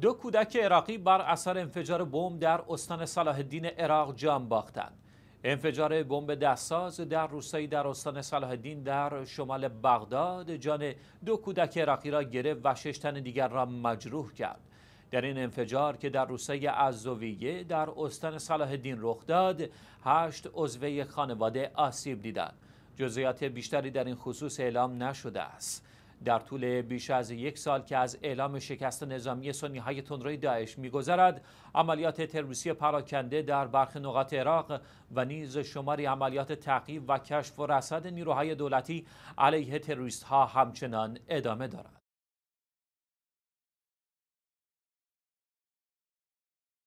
دو کودک عراقی بر اثر انفجار بمب در استان صلاح الدین عراق جان باختند. انفجار بمب دستساز در روستایی در استان صلاح الدین در شمال بغداد جان دو کودک عراقی را گرفت و شش تن دیگر را مجروح کرد. در این انفجار که در روسای عزویه در استان صلاح الدین رخ داد، هشت عضوه خانواده آسیب دیدند. جزئیات بیشتری در این خصوص اعلام نشده است. در طول بیش از یک سال که از اعلام شکست نظامی سنی های تندروی داعش میگذرد عملیات تروریستی پراکنده در برخ نقاط عراق و نیز شماری عملیات تعقیب و کشف و رصد نیروهای دولتی علیه تروریست ها همچنان ادامه دارد